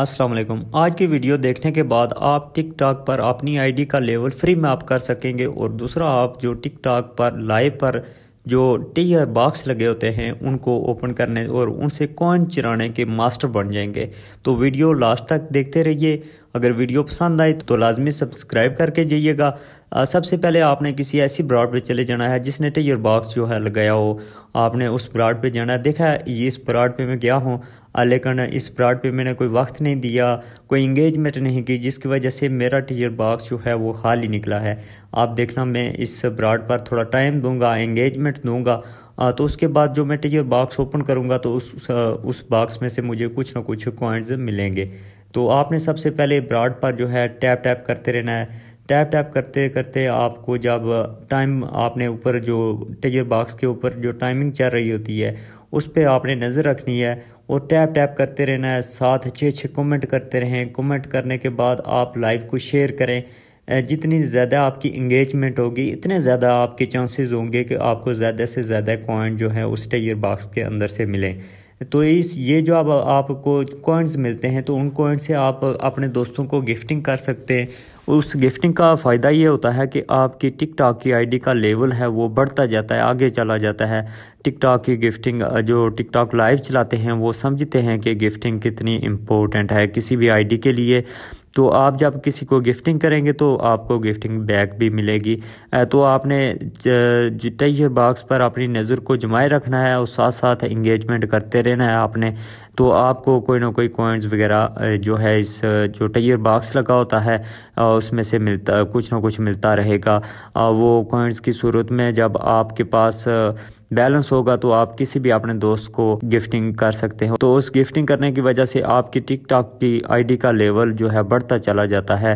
असलम आज की वीडियो देखने के बाद आप टिकटॉक पर अपनी आईडी का लेवल फ्री में आप कर सकेंगे और दूसरा आप जो टिकटॉक पर लाइव पर जो टीयर बॉक्स लगे होते हैं उनको ओपन करने और उनसे कॉइन चिराने के मास्टर बन जाएंगे तो वीडियो लास्ट तक देखते रहिए अगर वीडियो पसंद आए तो लाजमी सब्सक्राइब करके जाइएगा सबसे पहले आपने किसी ऐसी ब्रॉड पे चले जाना है जिसने टेयर बॉक्स जो है लगाया हो आपने उस ब्राड पे जाना है देखा है ये इस ब्राड पे मैं गया हूँ लेकिन इस ब्राड पे मैंने कोई वक्त नहीं दिया कोई इंगेजमेंट नहीं की जिसकी वजह से मेरा टेयर बॉक्स जो है वो खाली निकला है आप देखना मैं इस ब्राड पर थोड़ा टाइम दूँगा इंगेजमेंट दूँगा तो उसके बाद जो मैं टेयर बॉक्स ओपन करूँगा तो उस उस बॉक्स में से मुझे कुछ ना कुछ कॉइन्स मिलेंगे तो आपने सबसे पहले ब्राड पर जो है टैप टैप करते रहना है टैप टैप करते करते आपको जब टाइम आपने ऊपर जो टेजर बॉक्स के ऊपर जो टाइमिंग चल रही होती है उस पर आपने नज़र रखनी है और टैप टैप करते रहना है साथ अच्छे अच्छे कमेंट करते रहें कमेंट करने के बाद आप लाइव को शेयर करें जितनी ज़्यादा आपकी इंगेजमेंट होगी इतने ज़्यादा आपके चांसेस होंगे कि आपको ज़्यादा से ज़्यादा कॉइन जो है उस टेजर बॉक्स के अंदर से मिलें तो इस ये जो अब आपको कॉइन्स मिलते हैं तो उन कॉइन्स से आप अपने दोस्तों को गिफ्टिंग कर सकते हैं उस गिफ्टिंग का फ़ायदा ये होता है कि आपकी टिकटॉक की आईडी का लेवल है वो बढ़ता जाता है आगे चला जाता है टिकटॉक की गिफ्टिंग जो टिकटॉक लाइव चलाते हैं वो समझते हैं कि गिफ्टिंग कितनी इम्पोर्टेंट है किसी भी आईडी के लिए तो आप जब किसी को गिफ्टिंग करेंगे तो आपको गिफ्टिंग बैग भी मिलेगी तो आपने तय बॉक्स पर अपनी नज़र को जमाए रखना है और साथ साथ इंगेजमेंट करते रहना है आपने तो आपको कोई ना कोई कॉइन्स वगैरह जो है इस जो टैयर बॉक्स लगा होता है उसमें से मिलता कुछ ना कुछ मिलता रहेगा वो कॉइन्स की सूरत में जब आपके पास बैलेंस होगा तो आप किसी भी अपने दोस्त को गिफ्टिंग कर सकते हो तो उस गिफ्टिंग करने की वजह से आपकी टिकटॉक की आईडी का लेवल जो है बढ़ता चला जाता है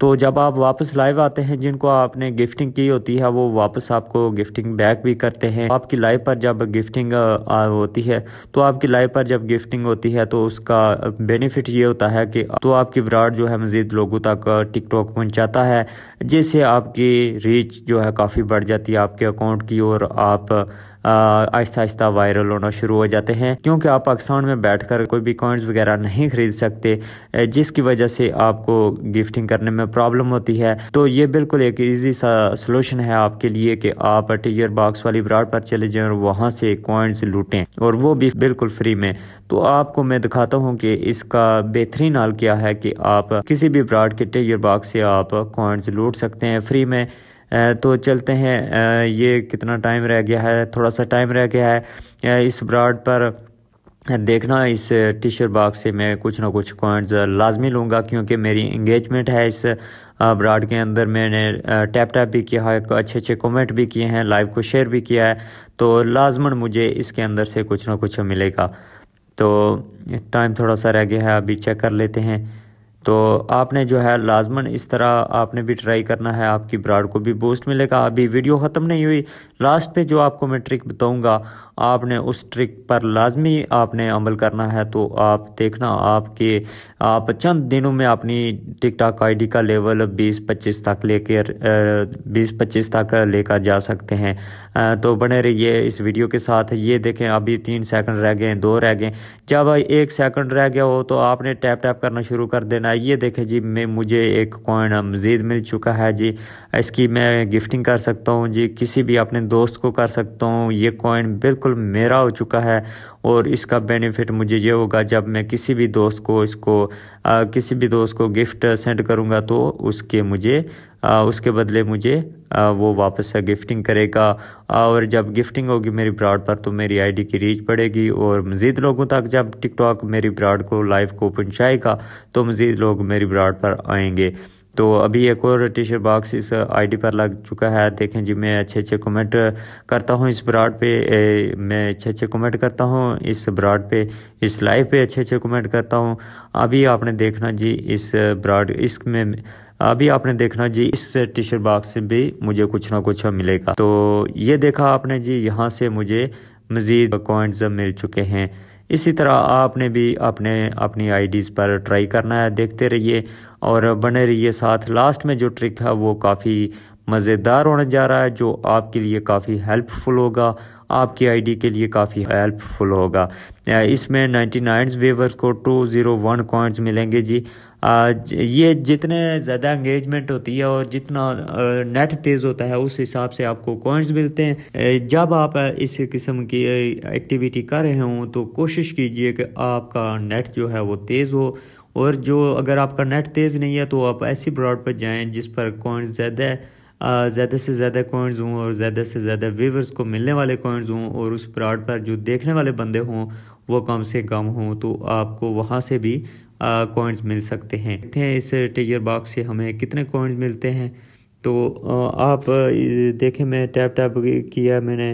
तो जब आप वापस लाइव आते हैं जिनको आपने गिफ्टिंग की होती है वो वापस आपको गिफ्टिंग बैक भी करते हैं आपकी लाइव पर जब गिफ्टिंग होती है तो आपकी लाइव पर जब गिफ्टिंग होती है तो उसका बेनिफिट ये होता है कि तो आपकी ब्राड जो है मज़ीद लोगों तक टिकटॉक पहुँचाता है जिससे आपकी रीच जो है काफ़ी बढ़ जाती है आपके अकाउंट की और आप आहिस्ता आहिस्ता वायरल होना शुरू हो जाते हैं क्योंकि आप पाकिस्तान में बैठकर कोई भी कॉइन्स वगैरह नहीं खरीद सकते जिसकी वजह से आपको गिफ्टिंग करने में प्रॉब्लम होती है तो ये बिल्कुल एक ईजी सा सोलूशन है आपके लिए कि आप टीयर बॉक्स वाली ब्राड पर चले जाएं और वहाँ से कॉइन्स लूटें और वो भी बिल्कुल फ्री में तो आपको मैं दिखाता हूँ कि इसका बेहतरीन हाल क्या है कि आप किसी भी ब्राड के टीयर बॉक्स से आप कॉइन्स लूट सकते हैं फ्री में तो चलते हैं ये कितना टाइम रह गया है थोड़ा सा टाइम रह गया है इस ब्राड पर देखना इस टी शर्ट बाग से मैं कुछ ना कुछ कॉइंट्स लाजमी लूँगा क्योंकि मेरी इंगेजमेंट है इस ब्राड के अंदर मैंने टैप टैप भी किया है अच्छे अच्छे कमेंट भी किए हैं लाइव को शेयर भी किया है तो लाजमन मुझे इसके अंदर से कुछ ना कुछ मिलेगा तो टाइम थोड़ा सा रह गया है अभी चेक कर लेते हैं तो आपने जो है लाजमन इस तरह आपने भी ट्राई करना है आपकी ब्राड को भी बूस्ट मिलेगा अभी वीडियो ख़त्म नहीं हुई लास्ट पे जो आपको मैं ट्रिक बताऊंगा आपने उस ट्रिक पर लाजमी आपने अमल करना है तो आप देखना आपके आप चंद दिनों में अपनी टिक टाक आई का लेवल 20-25 तक लेकर 20-25 तक लेकर जा सकते हैं तो बने रहिए इस वीडियो के साथ ये देखें अभी तीन सेकंड रह गए दो रह गए जब एक सेकंड रह गया हो तो आपने टैप टैप करना शुरू कर देना ये देखें जी मैं मुझे एक कॉइन मज़ीद मिल चुका है जी इसकी मैं गिफ्टिंग कर सकता हूँ जी किसी भी अपने दोस्त को कर सकता हूँ ये कॉइन बिल्कुल मेरा हो चुका है और इसका बेनिफिट मुझे ये होगा जब मैं किसी भी दोस्त को इसको आ, किसी भी दोस्त को गिफ्ट सेंड करूँगा तो उसके मुझे आ, उसके बदले मुझे आ, वो वापस से गिफ्टिंग करेगा और जब गिफ्टिंग होगी मेरी ब्रॉड पर तो मेरी आईडी की रीच बढ़ेगी और मज़ीद लोगों तक जब टिकटॉक मेरी ब्राड को लाइव को पहुँचाएगा तो मज़ीद लोग मेरी ब्राड पर आएंगे तो अभी एक और टी शर्ट बॉक्स इस आईडी पर लग चुका है देखें जी मैं अच्छे अच्छे कमेंट करता हूँ इस ब्राड पे ए, मैं अच्छे अच्छे कमेंट करता हूँ इस ब्राड पे इस लाइव पे अच्छे अच्छे कमेंट करता हूँ अभी आपने देखना जी इस ब्राड में अभी आपने देखना जी इस टी शर्ट बॉक्स से भी मुझे कुछ ना कुछ मिलेगा तो ये देखा आपने जी यहाँ से मुझे मज़ीद कॉइन्स मिल चुके हैं इसी तरह आपने भी अपने अपनी आईडीज़ पर ट्राई करना है देखते रहिए और बने रहिए साथ लास्ट में जो ट्रिक है वो काफ़ी मज़ेदार होने जा रहा है जो आपके लिए काफ़ी हेल्पफुल होगा आपकी आईडी के लिए काफ़ी हेल्पफुल होगा इसमें 99 नाइन वेवर्स को 201 कॉइंट्स मिलेंगे जी ये जितने ज़्यादा एंगेजमेंट होती है और जितना नेट तेज़ होता है उस हिसाब से आपको कॉइंट्स मिलते हैं जब आप इस किस्म की एक्टिविटी कर रहे हों तो कोशिश कीजिए कि आपका नेट जो है वो तेज़ हो और जो अगर आपका नेट तेज़ नहीं है तो आप ऐसी ब्रॉड पर जाएँ जिस पर कॉइन्स ज़्यादा ज़्यादा से ज़्यादा कॉइन्स हों और ज़्यादा से ज़्यादा व्यूवर्स को मिलने वाले कॉइन्स हों और उस ब्रॉड पर जो देखने वाले बंदे हों वो कम से कम हों तो आपको वहाँ से भी कॉइन्स मिल सकते हैं देखते हैं इस टेयर बॉक्स से हमें कितने कॉइन्स मिलते हैं तो आप देखें मैं टैप टैप किया मैंने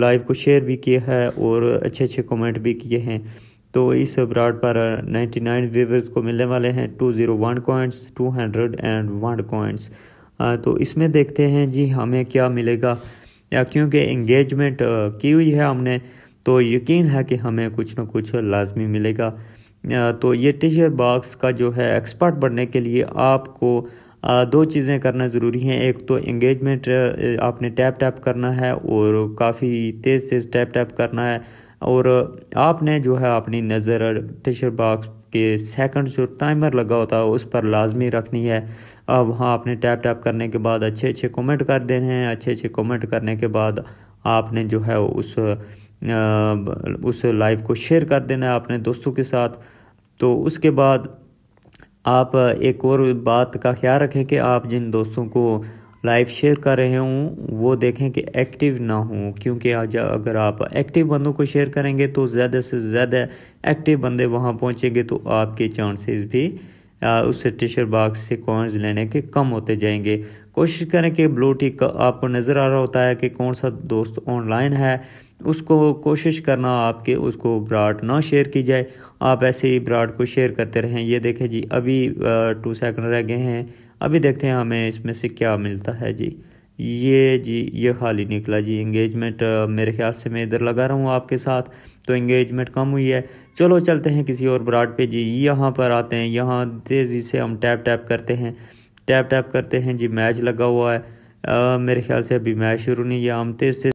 लाइव को शेयर भी किया है और अच्छे अच्छे कमेंट भी किए हैं तो इस ब्रॉड पर 99 व्यूवर्स को मिलने वाले हैं 201 कॉइंट्स वन कॉइंट्स तो इसमें देखते हैं जी हमें क्या मिलेगा या क्योंकि इंगेजमेंट की हुई है हमने तो यकीन है कि हमें कुछ ना कुछ लाजमी मिलेगा तो ये टीचर बॉक्स का जो है एक्सपर्ट बनने के लिए आपको दो चीज़ें करना ज़रूरी हैं एक तो इंगेजमेंट आपने टैप टैप करना है और काफ़ी तेज़ तेज़ टैप टैप करना है और आपने जो है अपनी नज़र टिशर बॉक्स के सेकंड जो टाइमर लगा होता है उस पर लाजमी रखनी है अब वहाँ आपने टैप टैप करने के बाद अच्छे अच्छे कमेंट कर देने हैं अच्छे अच्छे कमेंट करने के बाद आपने जो है उस उस लाइव को शेयर कर देना है अपने दोस्तों के साथ तो उसके बाद आप एक और बात का ख्याल रखें कि आप जिन दोस्तों को लाइव शेयर कर रहे हूँ वो देखें कि एक्टिव ना हो क्योंकि आज अगर आप एक्टिव बंदों को शेयर करेंगे तो ज़्यादा से ज़्यादा एक्टिव बंदे वहाँ पहुँचेंगे तो आपके चांसेस भी उस टीशर बाग से कॉइन्स लेने के कम होते जाएंगे कोशिश करें कि ब्लू टिक आपको नज़र आ रहा होता है कि कौन सा दोस्त ऑनलाइन है उसको कोशिश करना आपके उसको ब्राड ना शेयर की जाए आप ऐसे ही ब्राड को शेयर करते रहें ये देखें जी अभी टू सेकंड रह गए हैं अभी देखते हैं हमें इसमें से क्या मिलता है जी ये जी ये खाली निकला जी इंगेजमेंट मेरे ख्याल से मैं इधर लगा रहा हूँ आपके साथ तो इंगेजमेंट कम हुई है चलो चलते हैं किसी और ब्राड पे जी यहाँ पर आते हैं यहाँ तेज़ी से हम टैप टैप करते हैं टैप टैप करते हैं जी मैच लगा हुआ है आ, मेरे ख्याल से अभी मैच शुरू नहीं है हम तेज़ से